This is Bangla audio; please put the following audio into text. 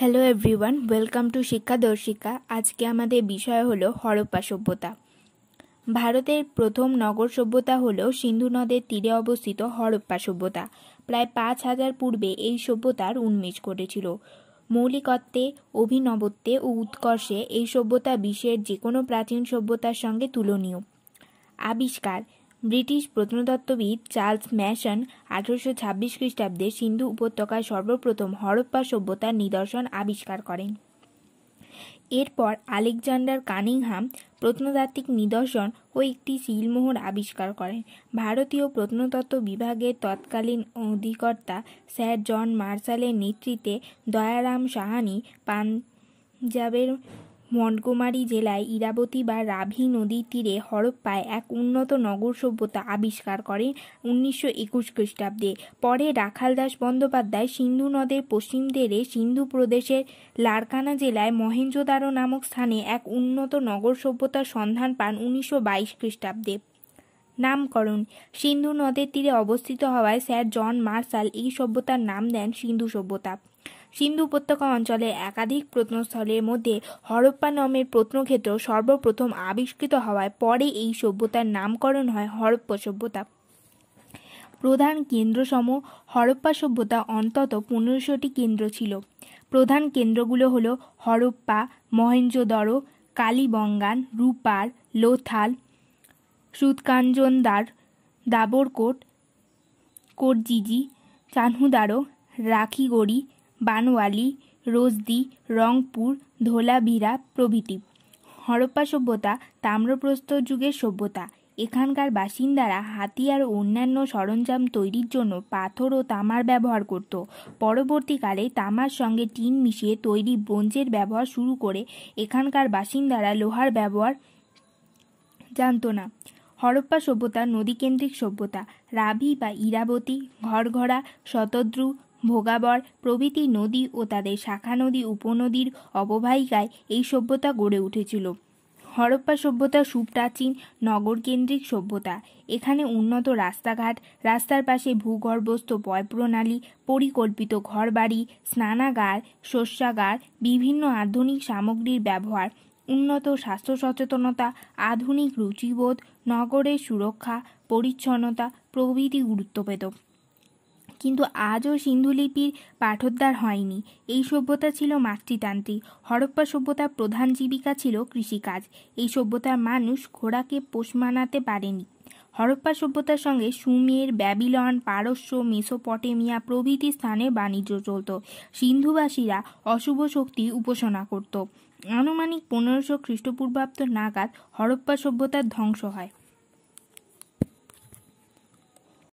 হ্যালো এভরিওয়ান ওয়েলকাম টু শিক্ষা দর্শিকা আজকে আমাদের বিষয় হলো হরপ্পা সভ্যতা ভারতের প্রথম নগর সভ্যতা হল সিন্ধু নদের তীরে অবস্থিত হরপ্পা সভ্যতা প্রায় পাঁচ হাজার পূর্বে এই সভ্যতার উন্মেষ করেছিল মৌলিকত্বে অভিনবত্বে ও উৎকর্ষে এই সভ্যতা বিশ্বের যে কোনো প্রাচীন সভ্যতার সঙ্গে তুলনীয় আবিষ্কার ব্রিটিশ প্রত্নতত্ত্ববিদ চার্লস ম্যাশন আঠারোশো ছাব্বিশ খ্রিস্টাব্দে সিন্ধু উপত্যকায় সর্বপ্রথম হরপ্পা সভ্যতার নিদর্শন আবিষ্কার করেন এরপর আলেকজান্ডার কানিংহাম প্রত্নতাত্ত্বিক নিদর্শন ও একটি শিলমোহর আবিষ্কার করেন ভারতীয় প্রত্নতত্ত্ব বিভাগের তৎকালীন অধিকর্তা স্যার জন মার্শালের নেতৃত্বে দয়ারাম সাহানি পাঞ্জাবের মন্টগোমারি জেলায় ইরাবতী বা রাভি নদীর তীরে হরপ্পায় এক উন্নত নগর সভ্যতা আবিষ্কার করেন উনিশশো একুশ খ্রিস্টাব্দে পরে রাখালদাস বন্দ্যোপাধ্যায় সিন্ধু নদের পশ্চিম তীরে সিন্ধু প্রদেশের লারকানা জেলায় মহেঞ্জোদারো নামক স্থানে এক উন্নত নগর সভ্যতার সন্ধান পান উনিশশো বাইশ খ্রিস্টাব্দে নামকরণ সিন্ধু নদের তীরে অবস্থিত হওয়ায় স্যার জন মার্শাল এই সভ্যতার নাম দেন সিন্ধু সভ্যতা সিন্ধু উপত্যকা অঞ্চলে একাধিক প্রত্নস্থলের মধ্যে হরপ্পা নামের প্রত্নক্ষেত্র সর্বপ্রথম আবিষ্কৃত হওয়ায় পরে এই সভ্যতার নামকরণ হয় হরপ্পা সভ্যতা প্রধান কেন্দ্রসম হরপ্পা সভ্যতা অন্তত পনেরোশোটি কেন্দ্র ছিল প্রধান কেন্দ্রগুলো হলো হরপ্পা মহেঞ্জোদড়ো কালীবঙ্গান রূপার লোথাল সুৎকাঞ্জনদার দাবরকোট কোটজিজি চানহুদারো রাখিগড়ি বানওয়ালি রোজদি রংপুর ধোলাভিরা প্রভৃতি হরপ্পা সভ্যতা তাম্রপ্রস্থ যুগের সভ্যতা এখানকার বাসিন্দারা হাতিয়ার ও অন্যান্য সরঞ্জাম তৈরির জন্য পাথর ও তামার ব্যবহার করত পরবর্তীকালে তামার সঙ্গে টিন মিশিয়ে তৈরি ব্রোঞ্জের ব্যবহার শুরু করে এখানকার বাসিন্দারা লোহার ব্যবহার জানত না হরপ্পা সভ্যতা নদীকেন্দ্রিক সভ্যতা রাভি বা ইরাবতী ঘরঘরা শতদ্রু ভোগাবর প্রভৃতি নদী ও তাদের শাখা নদী উপনদীর অববাহিকায় এই সভ্যতা গড়ে উঠেছিল হরপ্পা সভ্যতা সুপ্রাচীন নগরকেন্দ্রিক সভ্যতা এখানে উন্নত রাস্তাঘাট রাস্তার পাশে ভূগর্ভস্থ বয়প্রণালী পরিকল্পিত ঘরবাড়ি স্নানাগার শস্যাগার বিভিন্ন আধুনিক সামগ্রীর ব্যবহার উন্নত স্বাস্থ্য সচেতনতা আধুনিক রুচিবোধ নগরের সুরক্ষা পরিচ্ছন্নতা প্রভৃতি গুরুত্ব পেত কিন্তু আজও সিন্ধুলিপির পাঠোদ্ধার হয়নি এই সভ্যতা ছিল মাতৃতান্ত্রিক হরপ্পা সভ্যতার প্রধান জীবিকা ছিল কৃষিকাজ এই সভ্যতার মানুষ ঘোড়াকে পোষ মানাতে পারেনি হরপ্পা সভ্যতার সঙ্গে সুমের ব্যাবিলন পারস্য মেসোপটেমিয়া প্রভৃতি স্থানে বাণিজ্য চলত সিন্ধুবাসীরা অশুভ শক্তি উপাসনা করত আনুমানিক পনেরোশো খ্রিস্টপূর্বাব্দ নাগাদ হরপ্পা সভ্যতার ধ্বংস হয়